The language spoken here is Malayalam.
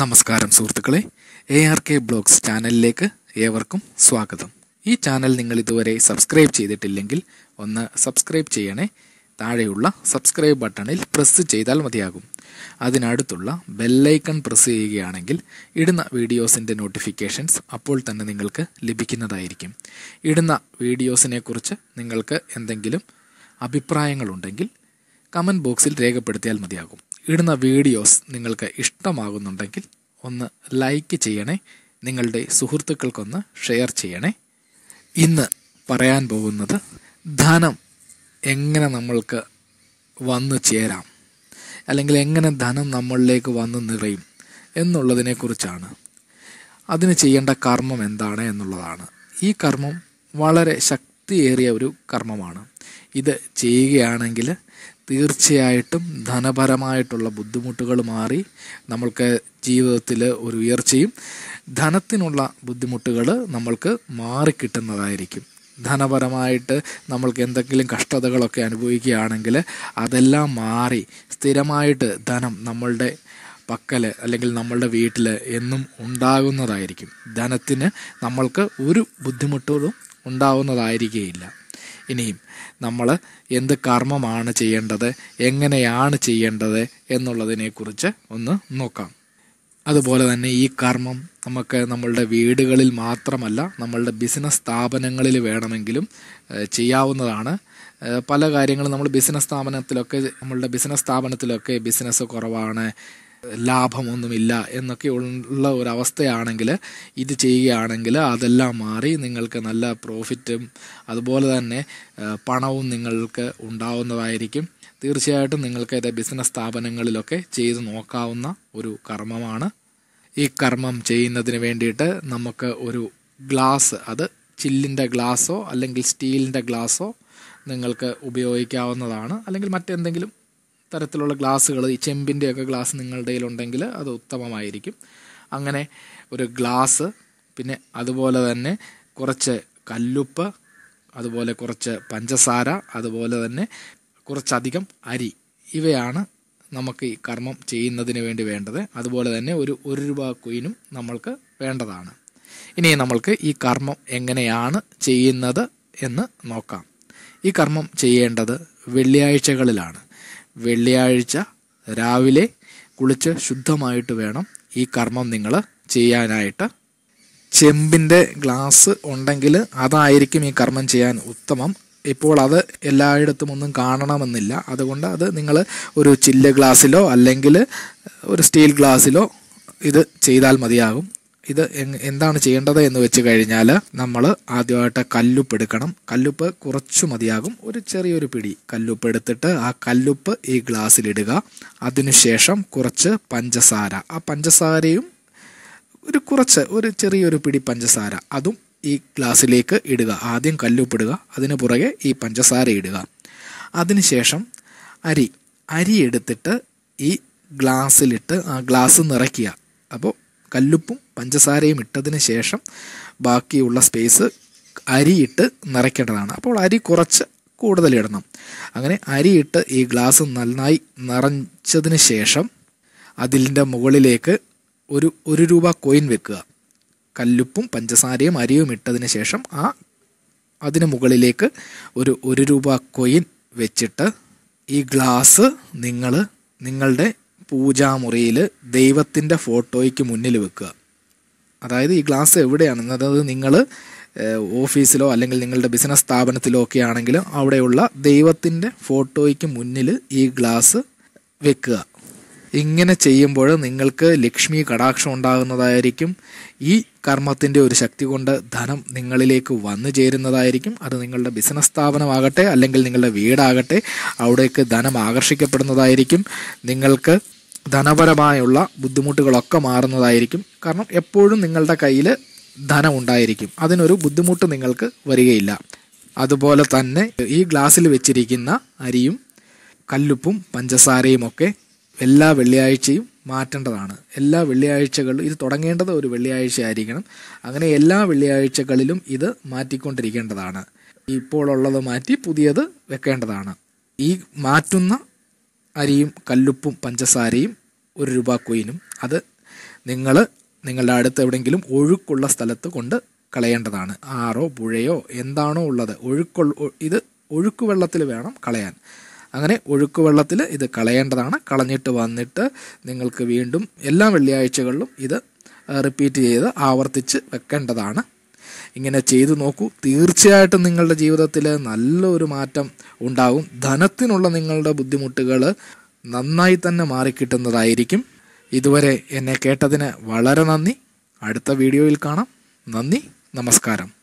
നമസ്കാരം സുഹൃത്തുക്കളെ എ ആർ കെ ബ്ലോഗ്സ് ചാനലിലേക്ക് ഏവർക്കും സ്വാഗതം ഈ ചാനൽ നിങ്ങൾ ഇതുവരെ സബ്സ്ക്രൈബ് ചെയ്തിട്ടില്ലെങ്കിൽ ഒന്ന് സബ്സ്ക്രൈബ് ചെയ്യണേ താഴെയുള്ള സബ്സ്ക്രൈബ് ബട്ടണിൽ പ്രസ് ചെയ്താൽ മതിയാകും അതിനടുത്തുള്ള ബെല്ലൈക്കൺ പ്രസ് ചെയ്യുകയാണെങ്കിൽ ഇടുന്ന വീഡിയോസിൻ്റെ നോട്ടിഫിക്കേഷൻസ് അപ്പോൾ തന്നെ നിങ്ങൾക്ക് ലഭിക്കുന്നതായിരിക്കും ഇടുന്ന വീഡിയോസിനെക്കുറിച്ച് നിങ്ങൾക്ക് എന്തെങ്കിലും അഭിപ്രായങ്ങളുണ്ടെങ്കിൽ കമൻറ്റ് ബോക്സിൽ രേഖപ്പെടുത്തിയാൽ മതിയാകും ഇടുന്ന വീഡിയോസ് നിങ്ങൾക്ക് ഇഷ്ടമാകുന്നുണ്ടെങ്കിൽ ഒന്ന് ലൈക്ക് ചെയ്യണേ നിങ്ങളുടെ സുഹൃത്തുക്കൾക്കൊന്ന് ഷെയർ ചെയ്യണേ ഇന്ന് പറയാൻ പോകുന്നത് ധനം എങ്ങനെ നമ്മൾക്ക് വന്നു ചേരാം അല്ലെങ്കിൽ എങ്ങനെ ധനം നമ്മളിലേക്ക് വന്ന് നിറയും എന്നുള്ളതിനെക്കുറിച്ചാണ് അതിന് ചെയ്യേണ്ട കർമ്മം എന്താണ് എന്നുള്ളതാണ് ഈ കർമ്മം വളരെ ശക്തിയേറിയ ഒരു കർമ്മമാണ് ഇത് ചെയ്യുകയാണെങ്കിൽ തീർച്ചയായിട്ടും ധനപരമായിട്ടുള്ള ബുദ്ധിമുട്ടുകൾ മാറി നമ്മൾക്ക് ജീവിതത്തിൽ ഒരു ഉയർച്ചയും ധനത്തിനുള്ള ബുദ്ധിമുട്ടുകൾ നമ്മൾക്ക് മാറിക്കിട്ടുന്നതായിരിക്കും ധനപരമായിട്ട് നമ്മൾക്ക് എന്തെങ്കിലും കഷ്ടതകളൊക്കെ അനുഭവിക്കുകയാണെങ്കിൽ അതെല്ലാം മാറി സ്ഥിരമായിട്ട് ധനം നമ്മളുടെ പക്കൽ അല്ലെങ്കിൽ നമ്മളുടെ വീട്ടിൽ എന്നും ഉണ്ടാകുന്നതായിരിക്കും ധനത്തിന് നമ്മൾക്ക് ഒരു ബുദ്ധിമുട്ടുകളും ഉണ്ടാവുന്നതായിരിക്കുകയില്ല ഇനിയും നമ്മൾ എന്ത് കർമ്മമാണ് ചെയ്യേണ്ടത് എങ്ങനെയാണ് ചെയ്യേണ്ടത് എന്നുള്ളതിനെക്കുറിച്ച് ഒന്ന് നോക്കാം അതുപോലെ തന്നെ ഈ കർമ്മം നമുക്ക് നമ്മളുടെ വീടുകളിൽ മാത്രമല്ല നമ്മളുടെ ബിസിനസ് സ്ഥാപനങ്ങളിൽ വേണമെങ്കിലും ചെയ്യാവുന്നതാണ് പല കാര്യങ്ങളും നമ്മൾ ബിസിനസ് സ്ഥാപനത്തിലൊക്കെ നമ്മളുടെ ബിസിനസ് സ്ഥാപനത്തിലൊക്കെ ബിസിനസ് കുറവാണ് ലാഭമൊന്നുമില്ല എന്നൊക്കെ ഉള്ള ഒരവസ്ഥയാണെങ്കിൽ ഇത് ചെയ്യുകയാണെങ്കിൽ അതെല്ലാം മാറി നിങ്ങൾക്ക് നല്ല പ്രോഫിറ്റും അതുപോലെ തന്നെ പണവും നിങ്ങൾക്ക് ഉണ്ടാവുന്നതായിരിക്കും തീർച്ചയായിട്ടും നിങ്ങൾക്ക് ഇത് ബിസിനസ് സ്ഥാപനങ്ങളിലൊക്കെ ചെയ്തു നോക്കാവുന്ന ഒരു കർമ്മമാണ് ഈ കർമ്മം ചെയ്യുന്നതിന് വേണ്ടിയിട്ട് നമുക്ക് ഒരു ഗ്ലാസ് അത് ചില്ലിൻ്റെ ഗ്ലാസോ അല്ലെങ്കിൽ സ്റ്റീലിൻ്റെ ഗ്ലാസോ നിങ്ങൾക്ക് ഉപയോഗിക്കാവുന്നതാണ് അല്ലെങ്കിൽ മറ്റെന്തെങ്കിലും തരത്തിലുള്ള ഗ്ലാസ്സുകൾ ഈ ചെമ്പിൻ്റെയൊക്കെ ഗ്ലാസ് നിങ്ങളുടെ ഉണ്ടെങ്കിൽ അത് ഉത്തമമായിരിക്കും അങ്ങനെ ഒരു ഗ്ലാസ് പിന്നെ അതുപോലെ തന്നെ കുറച്ച് കല്ലുപ്പ് അതുപോലെ കുറച്ച് പഞ്ചസാര അതുപോലെ തന്നെ കുറച്ചധികം അരി ഇവയാണ് നമുക്ക് ഈ കർമ്മം ചെയ്യുന്നതിന് വേണ്ടി വേണ്ടത് അതുപോലെ തന്നെ ഒരു ഒരു രൂപ കൊയിനും നമ്മൾക്ക് വേണ്ടതാണ് ഇനി നമ്മൾക്ക് ഈ കർമ്മം എങ്ങനെയാണ് ചെയ്യുന്നത് എന്ന് നോക്കാം ഈ കർമ്മം ചെയ്യേണ്ടത് വെള്ളിയാഴ്ചകളിലാണ് വെള്ളിയാഴ്ച രാവിലെ കുളിച്ച് ശുദ്ധമായിട്ട് വേണം ഈ കർമ്മം നിങ്ങൾ ചെയ്യാനായിട്ട് ചെമ്പിൻ്റെ ഗ്ലാസ് ഉണ്ടെങ്കിൽ അതായിരിക്കും ഈ കർമ്മം ചെയ്യാൻ ഉത്തമം ഇപ്പോൾ അത് എല്ലായിടത്തും ഒന്നും കാണണമെന്നില്ല അതുകൊണ്ട് അത് നിങ്ങൾ ഒരു ചില്ല ഗ്ലാസ്സിലോ അല്ലെങ്കിൽ ഒരു സ്റ്റീൽ ഗ്ലാസ്സിലോ ഇത് ചെയ്താൽ മതിയാകും ഇത് എന്താണ് ചെയ്യേണ്ടത് എന്ന് വെച്ച് കഴിഞ്ഞാൽ നമ്മൾ ആദ്യമായിട്ട് കല്ലുപ്പ് എടുക്കണം കല്ലുപ്പ് കുറച്ച് മതിയാകും ഒരു ചെറിയൊരു പിടി കല്ലുപ്പ് എടുത്തിട്ട് ആ കല്ലുപ്പ് ഈ ഗ്ലാസ്സിലിടുക അതിനുശേഷം കുറച്ച് പഞ്ചസാര ആ പഞ്ചസാരയും ഒരു കുറച്ച് ഒരു ചെറിയൊരു പിടി പഞ്ചസാര അതും ഈ ഗ്ലാസ്സിലേക്ക് ഇടുക ആദ്യം കല്ലുപ്പ് ഇടുക അതിന് പുറകെ ഈ പഞ്ചസാര ഇടുക അതിനുശേഷം അരി അരി എടുത്തിട്ട് ഈ ഗ്ലാസ്സിലിട്ട് ആ ഗ്ലാസ് നിറയ്ക്കുക അപ്പോൾ കല്ലുപ്പും പഞ്ചസാരയും ഇട്ടതിന് ശേഷം ബാക്കിയുള്ള സ്പേസ് അരിയിട്ട് നിറയ്ക്കേണ്ടതാണ് അപ്പോൾ അരി കുറച്ച് കൂടുതൽ ഇടണം അങ്ങനെ അരിയിട്ട് ഈ ഗ്ലാസ് നന്നായി നിറഞ്ഞതിന് ശേഷം അതിൻ്റെ മുകളിലേക്ക് ഒരു ഒരു രൂപ കോയിൻ വെക്കുക കല്ലുപ്പും പഞ്ചസാരയും അരിയും ഇട്ടതിന് ശേഷം ആ അതിന് മുകളിലേക്ക് ഒരു ഒരു രൂപ കോയിൻ വെച്ചിട്ട് ഈ ഗ്ലാസ് നിങ്ങൾ നിങ്ങളുടെ പൂജാമുറിയിൽ ദൈവത്തിൻ്റെ ഫോട്ടോയ്ക്ക് മുന്നിൽ വെക്കുക അതായത് ഈ ഗ്ലാസ് എവിടെയാണ് അതായത് നിങ്ങൾ ഓഫീസിലോ അല്ലെങ്കിൽ നിങ്ങളുടെ ബിസിനസ് സ്ഥാപനത്തിലോ ഒക്കെ ആണെങ്കിലും അവിടെയുള്ള ദൈവത്തിൻ്റെ ഫോട്ടോയ്ക്ക് മുന്നിൽ ഈ ഗ്ലാസ് വെക്കുക ഇങ്ങനെ ചെയ്യുമ്പോൾ നിങ്ങൾക്ക് ലക്ഷ്മി കടാക്ഷം ഉണ്ടാകുന്നതായിരിക്കും ഈ കർമ്മത്തിൻ്റെ ഒരു ശക്തി കൊണ്ട് ധനം നിങ്ങളിലേക്ക് വന്നു ചേരുന്നതായിരിക്കും അത് നിങ്ങളുടെ ബിസിനസ് സ്ഥാപനമാകട്ടെ അല്ലെങ്കിൽ നിങ്ങളുടെ വീടാകട്ടെ അവിടേക്ക് ധനം ആകർഷിക്കപ്പെടുന്നതായിരിക്കും നിങ്ങൾക്ക് ധനപരമായുള്ള ബുദ്ധിമുട്ടുകളൊക്കെ മാറുന്നതായിരിക്കും കാരണം എപ്പോഴും നിങ്ങളുടെ കയ്യിൽ ധനം ഉണ്ടായിരിക്കും അതിനൊരു ബുദ്ധിമുട്ട് നിങ്ങൾക്ക് വരികയില്ല അതുപോലെ തന്നെ ഈ ഗ്ലാസ്സിൽ വെച്ചിരിക്കുന്ന അരിയും കല്ലുപ്പും പഞ്ചസാരയും ഒക്കെ എല്ലാ വെള്ളിയാഴ്ചയും മാറ്റേണ്ടതാണ് എല്ലാ വെള്ളിയാഴ്ചകളിലും ഇത് തുടങ്ങേണ്ടത് ഒരു വെള്ളിയാഴ്ച ആയിരിക്കണം അങ്ങനെ എല്ലാ വെള്ളിയാഴ്ചകളിലും ഇത് മാറ്റിക്കൊണ്ടിരിക്കേണ്ടതാണ് ഇപ്പോഴുള്ളത് മാറ്റി പുതിയത് വെക്കേണ്ടതാണ് ഈ മാറ്റുന്ന അരിയും കല്ലുപ്പും പഞ്ചസാരയും ഒരു രൂപ കോയിനും അത് നിങ്ങൾ നിങ്ങളുടെ അടുത്ത് എവിടെയെങ്കിലും ഒഴുക്കുള്ള സ്ഥലത്ത് കൊണ്ട് കളയേണ്ടതാണ് ആറോ പുഴയോ എന്താണോ ഉള്ളത് ഒഴുക്കൊ ഇത് ഒഴുക്ക് വെള്ളത്തിൽ വേണം കളയാൻ അങ്ങനെ ഒഴുക്ക് വെള്ളത്തിൽ ഇത് കളയേണ്ടതാണ് കളഞ്ഞിട്ട് വന്നിട്ട് നിങ്ങൾക്ക് വീണ്ടും എല്ലാ വെള്ളിയാഴ്ചകളിലും ഇത് റിപ്പീറ്റ് ചെയ്ത് ആവർത്തിച്ച് വെക്കേണ്ടതാണ് ഇങ്ങനെ ചെയ്തു നോക്കൂ തീർച്ചയായിട്ടും നിങ്ങളുടെ ജീവിതത്തിൽ നല്ലൊരു മാറ്റം ഉണ്ടാവും ധനത്തിനുള്ള നിങ്ങളുടെ ബുദ്ധിമുട്ടുകൾ നന്നായി തന്നെ മാറിക്കിട്ടുന്നതായിരിക്കും ഇതുവരെ എന്നെ കേട്ടതിന് വളരെ നന്ദി അടുത്ത വീഡിയോയിൽ കാണാം നന്ദി നമസ്കാരം